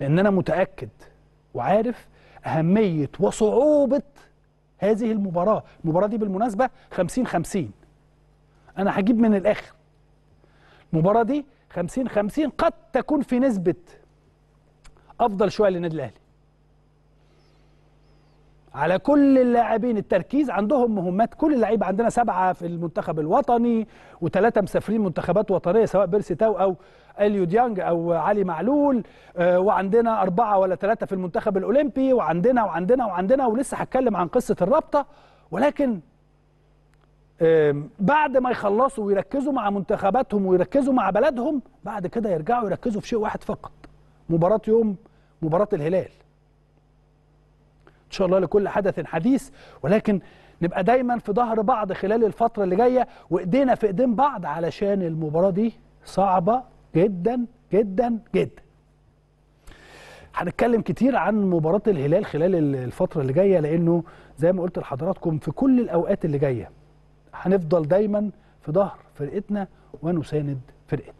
لأن أنا متأكد وعارف أهمية وصعوبة هذه المباراة المباراة دي بالمناسبة 50 50 أنا هجيب من الآخر المباراة دي 50 50 قد تكون في نسبة أفضل شوية للنادي الأهلي على كل اللاعبين التركيز عندهم مهمات كل اللعيبه عندنا سبعه في المنتخب الوطني وثلاثه مسافرين منتخبات وطنيه سواء بيرسي تاو او اليو ديانج او علي معلول آه، وعندنا اربعه ولا ثلاثه في المنتخب الاولمبي وعندنا وعندنا وعندنا ولسه هتكلم عن قصه الرابطه ولكن بعد ما يخلصوا ويركزوا مع منتخباتهم ويركزوا مع بلدهم بعد كده يرجعوا يركزوا في شيء واحد فقط مباراه يوم مباراه الهلال إن شاء الله لكل حدث حديث ولكن نبقى دايما في ظهر بعض خلال الفترة اللي جاية وإيدينا في إيدين بعض علشان المباراة دي صعبة جدا جدا جدا هنتكلم كتير عن مباراة الهلال خلال الفترة اللي جاية لأنه زي ما قلت لحضراتكم في كل الأوقات اللي جاية هنفضل دايما في ظهر فرقتنا ونساند فرقتنا